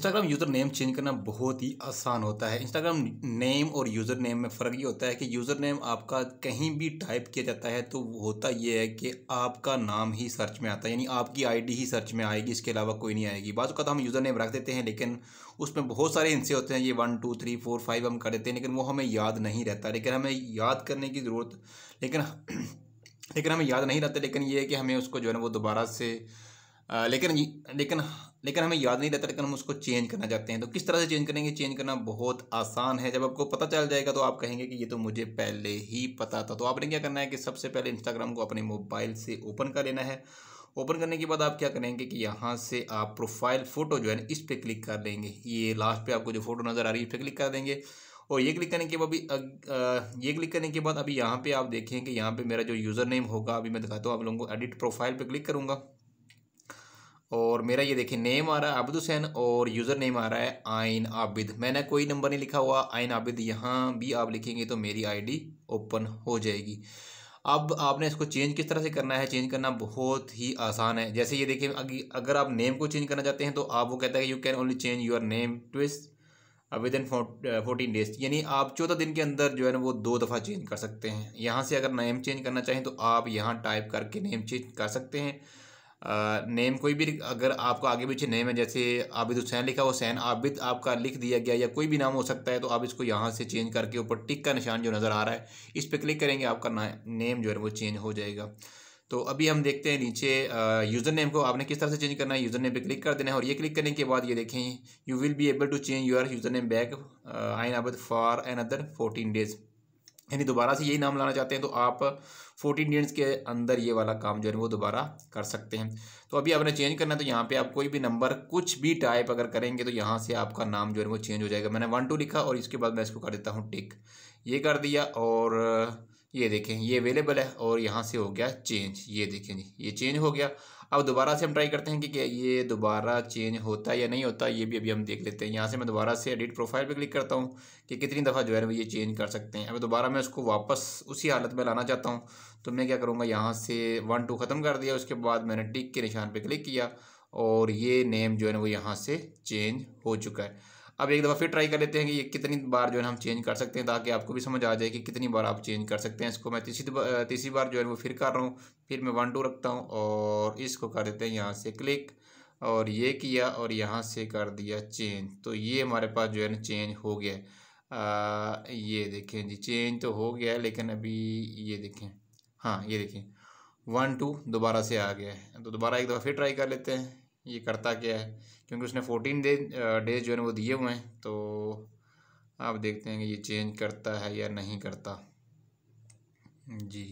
Instagram user name change करना बहुत ही आसान होता है इंस्टाग्राम नेम और यूज़र नेम में फ़र्क ये होता है कि यूज़र नेम आपका कहीं भी टाइप किया जाता है तो होता ये है कि आपका नाम ही सर्च में आता है यानी आपकी आईडी ही सर्च में आएगी इसके अलावा कोई नहीं आएगी बाज़ का तो हम यूज़र नेम रख देते हैं लेकिन उसमें बहुत सारे हिंसे होते हैं ये one two three four five हम कर देते हैं लेकिन वो हमें याद नहीं रहता लेकिन हमें याद करने की ज़रूरत लेकिन लेकिन हमें याद नहीं रहता लेकिन ये है कि हमें उसको जो है ना वो दोबारा से लेकिन लेकिन लेकिन हमें याद नहीं रहता लेकिन हम उसको चेंज करना चाहते हैं तो किस तरह से चेंज करेंगे चेंज करना बहुत आसान है जब आपको पता चल जाएगा तो आप कहेंगे कि ये तो मुझे पहले ही पता था तो आपने क्या करना है कि सबसे पहले इंस्टाग्राम को अपने मोबाइल से ओपन कर लेना है ओपन करने के बाद आप क्या करेंगे कि यहाँ से आप प्रोफाइल फ़ोटो जो है ना इस पर क्लिक कर लेंगे ये लास्ट पर आपको जो फोटो नज़र आ रही है इस पर क्लिक कर देंगे और ये क्लिक करने के बाद अभी ये क्लिक करने के बाद अभी यहाँ पे आप देखें कि यहाँ पे मेरा जो यूज़र नेम होगा अभी मैं दिखाता हूँ आप लोगों को एडिट प्रोफाइल पे क्लिक करूँगा और मेरा ये देखिए नेम आ रहा है आबिद हुसैन और यूज़र नेम आ रहा है आयन आबिद मैंने कोई नंबर नहीं लिखा हुआ आयन आबिद यहाँ भी आप लिखेंगे तो मेरी आईडी ओपन हो जाएगी अब आपने इसको चेंज किस तरह से करना है चेंज करना बहुत ही आसान है जैसे ये देखिए अगर आप नेम को चेंज करना चाहते हैं तो आप वो कहता है you can only change your name twice within fourteen days यानी आप चौदह दिन के अंदर जो है ना वो दो दफ़ा चेंज कर सकते हैं यहाँ से अगर नेम चेंज करना चाहें तो आप यहाँ टाइप करके नेम चेंज कर सकते हैं नेम कोई भी अगर आपको आगे पीछे नेम है जैसे आबिद हुसैन लिखा हुसैन आबिद आपका लिख दिया गया या कोई भी नाम हो सकता है तो आप इसको यहाँ से चेंज करके ऊपर टिक का निशान जो नज़र आ रहा है इस पर क्लिक करेंगे आपका नेम जो है वो चेंज हो जाएगा तो अभी हम देखते हैं नीचे यूज़र नेम को आपने किस तरह से चेंज करना है यूज़र नेम पे क्लिक कर देना है और ये क्लिक करने के बाद ये देखें you will be able to change your user name back an आबद for another fourteen days यानी दोबारा से यही नाम लाना चाहते हैं तो आप फोर्टीन डेज के अंदर ये वाला काम जो है वो दोबारा कर सकते हैं तो अभी आपने चेंज करना है तो यहाँ पे आप कोई भी नंबर कुछ भी टाइप अगर करेंगे तो यहाँ से आपका नाम जो है वो चेंज हो जाएगा मैंने वन टू लिखा और इसके बाद मैं इसको कर देता हूँ टिक ये कर दिया और ये देखें ये अवेलेबल है और यहाँ से हो गया चेंज ये देखें जी ये चेंज हो गया अब दोबारा से हम ट्राई करते हैं कि क्या ये दोबारा चेंज होता है या नहीं होता ये भी अभी हम देख लेते हैं यहाँ से मैं दोबारा से एडिट प्रोफाइल पे क्लिक करता हूँ कि कितनी दफ़ा जो है ना ये चेंज कर सकते हैं अब दोबारा मैं उसको वापस उसी हालत में लाना चाहता हूँ तो मैं क्या करूँगा यहाँ से वन टू ख़त्म कर दिया उसके बाद मैंने टिक के निशान पर क्लिक किया और ये नेम जो है ना वो यहाँ से चेंज हो चुका है अब एक दफ़ा फिर ट्राई कर लेते हैं कि ये कितनी बार जो है हम चेंज कर सकते हैं ताकि आपको भी समझ आ जाए कि कितनी बार आप चेंज कर सकते हैं इसको मैं तीसरी तीसरी बार जो है वो फिर कर रहा हूँ फिर मैं वन टू रखता हूँ और इसको कर देते हैं यहाँ से क्लिक और ये किया और यहाँ से कर दिया चेंज तो ये हमारे पास जो है ना चेंज हो गया आ, ये देखें जी चेंज तो हो गया है लेकिन अभी ये देखें हाँ ये देखें वन टू दोबारा से आ गया है तो दोबारा एक दफ़ा फिर ट्राई कर लेते हैं ये करता क्या है क्योंकि उसने फोर्टीन डे डेज जो है वो दिए हुए हैं तो आप देखते हैं कि ये चेंज करता है या नहीं करता जी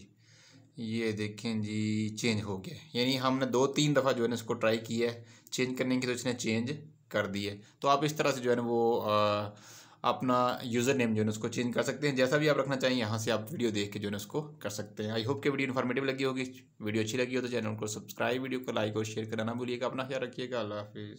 ये देखें जी चेंज हो गया यानी हमने दो तीन दफ़ा जो है ना इसको ट्राई किया है चेंज करने की तो इसने चेंज कर दी है तो आप इस तरह से जो है ना वो आ, अपना यूज़र नेम जो है उसको चेंज कर सकते हैं जैसा भी आप रखना चाहें यहाँ से आप वीडियो देख के जो है उसको कर सकते हैं आई होप के वीडियो इन्फॉर्मेटिव लगी होगी वीडियो अच्छी लगी हो तो चैनल को सब्सक्राइब वीडियो को लाइक और शेयर कराना भूलिएगा अपना ख्याल रखिएगा अल्लाह हाफिज़